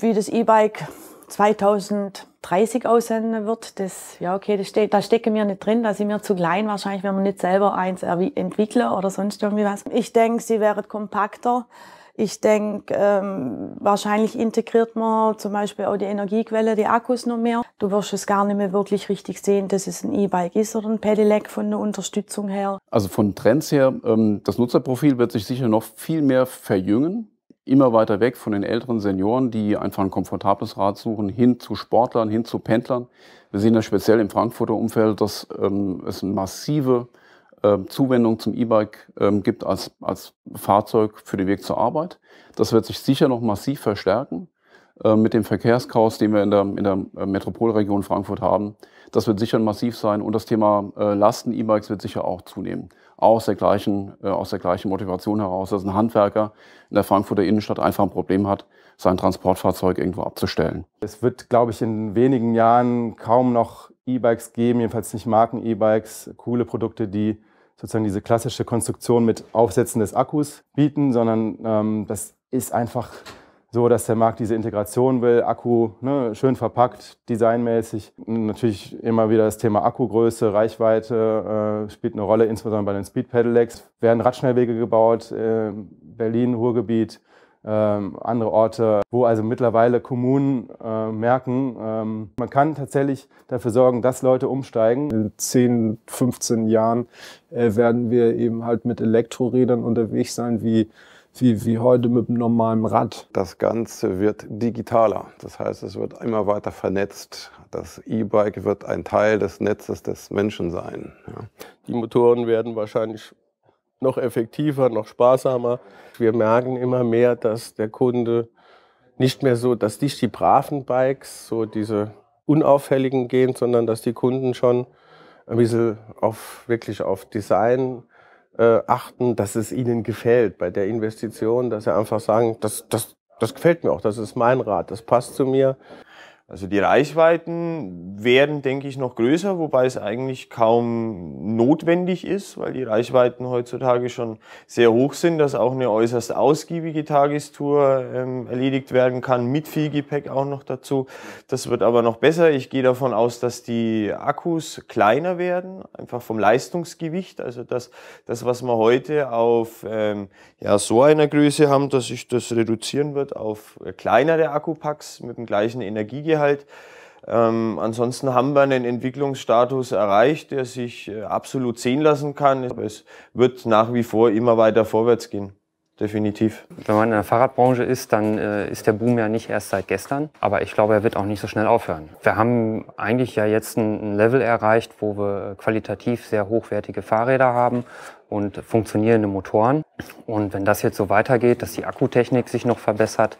wie das E-Bike 2030 aussehen wird, das, ja, okay, das steht, da stecke mir nicht drin, da sind wir zu klein wahrscheinlich, werden wir nicht selber eins entwickeln oder sonst irgendwie was. Ich denke, sie wäre kompakter. Ich denke, ähm, wahrscheinlich integriert man zum Beispiel auch die Energiequelle, die Akkus noch mehr. Du wirst es gar nicht mehr wirklich richtig sehen, dass es ein E-Bike ist oder ein Pedelec von der Unterstützung her. Also von Trends her, ähm, das Nutzerprofil wird sich sicher noch viel mehr verjüngen immer weiter weg von den älteren Senioren, die einfach ein komfortables Rad suchen, hin zu Sportlern, hin zu Pendlern. Wir sehen das speziell im Frankfurter Umfeld, dass ähm, es eine massive äh, Zuwendung zum E-Bike ähm, gibt als, als Fahrzeug für den Weg zur Arbeit. Das wird sich sicher noch massiv verstärken. Äh, mit dem Verkehrschaos, den wir in der, in der äh, Metropolregion Frankfurt haben. Das wird sicher massiv sein und das Thema äh, Lasten-E-Bikes wird sicher auch zunehmen. Auch aus der, gleichen, aus der gleichen Motivation heraus, dass ein Handwerker in der Frankfurter Innenstadt einfach ein Problem hat, sein Transportfahrzeug irgendwo abzustellen. Es wird, glaube ich, in wenigen Jahren kaum noch E-Bikes geben, jedenfalls nicht Marken-E-Bikes, coole Produkte, die sozusagen diese klassische Konstruktion mit Aufsetzen des Akkus bieten, sondern ähm, das ist einfach so dass der Markt diese Integration will. Akku ne, schön verpackt, designmäßig. Natürlich immer wieder das Thema Akkugröße, Reichweite äh, spielt eine Rolle, insbesondere bei den Speed Pedelecs. Werden Radschnellwege gebaut, äh, Berlin, Ruhrgebiet, äh, andere Orte, wo also mittlerweile Kommunen äh, merken, ähm, man kann tatsächlich dafür sorgen, dass Leute umsteigen. In 10, 15 Jahren äh, werden wir eben halt mit Elektrorädern unterwegs sein, wie wie, wie heute mit einem normalen Rad. Das Ganze wird digitaler. Das heißt, es wird immer weiter vernetzt. Das E-Bike wird ein Teil des Netzes des Menschen sein. Ja. Die Motoren werden wahrscheinlich noch effektiver, noch sparsamer. Wir merken immer mehr, dass der Kunde nicht mehr so, dass nicht die braven Bikes, so diese unauffälligen gehen, sondern dass die Kunden schon ein bisschen auf, wirklich auf Design äh, achten, dass es ihnen gefällt bei der Investition, dass sie einfach sagen, das, das, das gefällt mir auch, das ist mein Rat, das passt zu mir. Also die Reichweiten werden, denke ich, noch größer, wobei es eigentlich kaum notwendig ist, weil die Reichweiten heutzutage schon sehr hoch sind, dass auch eine äußerst ausgiebige Tagestour ähm, erledigt werden kann, mit viel Gepäck auch noch dazu. Das wird aber noch besser. Ich gehe davon aus, dass die Akkus kleiner werden, einfach vom Leistungsgewicht. Also das, das was wir heute auf ähm, ja, so einer Größe haben, dass sich das reduzieren wird auf kleinere Akkupacks mit dem gleichen Energiegehalt. Ähm, ansonsten haben wir einen Entwicklungsstatus erreicht, der sich äh, absolut sehen lassen kann. Es wird nach wie vor immer weiter vorwärts gehen. Definitiv. Wenn man in der Fahrradbranche ist, dann äh, ist der Boom ja nicht erst seit gestern. Aber ich glaube, er wird auch nicht so schnell aufhören. Wir haben eigentlich ja jetzt ein Level erreicht, wo wir qualitativ sehr hochwertige Fahrräder haben und funktionierende Motoren. Und wenn das jetzt so weitergeht, dass die Akkutechnik sich noch verbessert,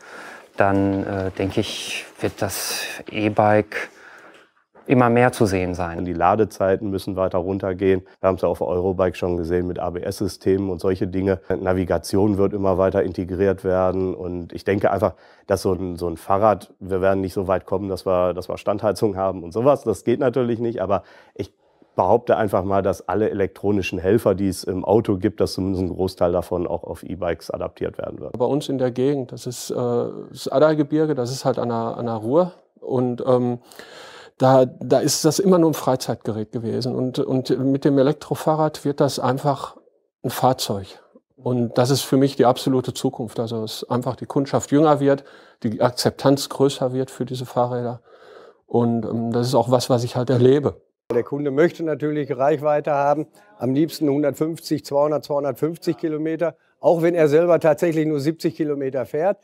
dann äh, denke ich, wird das E-Bike immer mehr zu sehen sein. Die Ladezeiten müssen weiter runtergehen. Wir haben es ja auf Eurobike schon gesehen mit ABS-Systemen und solche Dinge. Navigation wird immer weiter integriert werden. Und ich denke einfach, dass so ein, so ein Fahrrad, wir werden nicht so weit kommen, dass wir, dass wir Standheizung haben und sowas. Das geht natürlich nicht. Aber ich behaupte einfach mal, dass alle elektronischen Helfer, die es im Auto gibt, dass zumindest ein Großteil davon auch auf E-Bikes adaptiert werden wird. Bei uns in der Gegend, das ist äh, das Adalgebirge, das ist halt an der, an der Ruhr und ähm, da, da ist das immer nur ein Freizeitgerät gewesen und, und mit dem Elektrofahrrad wird das einfach ein Fahrzeug. Und das ist für mich die absolute Zukunft. Also es einfach die Kundschaft jünger wird, die Akzeptanz größer wird für diese Fahrräder. Und ähm, das ist auch was, was ich halt erlebe. Der Kunde möchte natürlich Reichweite haben, am liebsten 150, 200, 250 Kilometer, auch wenn er selber tatsächlich nur 70 Kilometer fährt.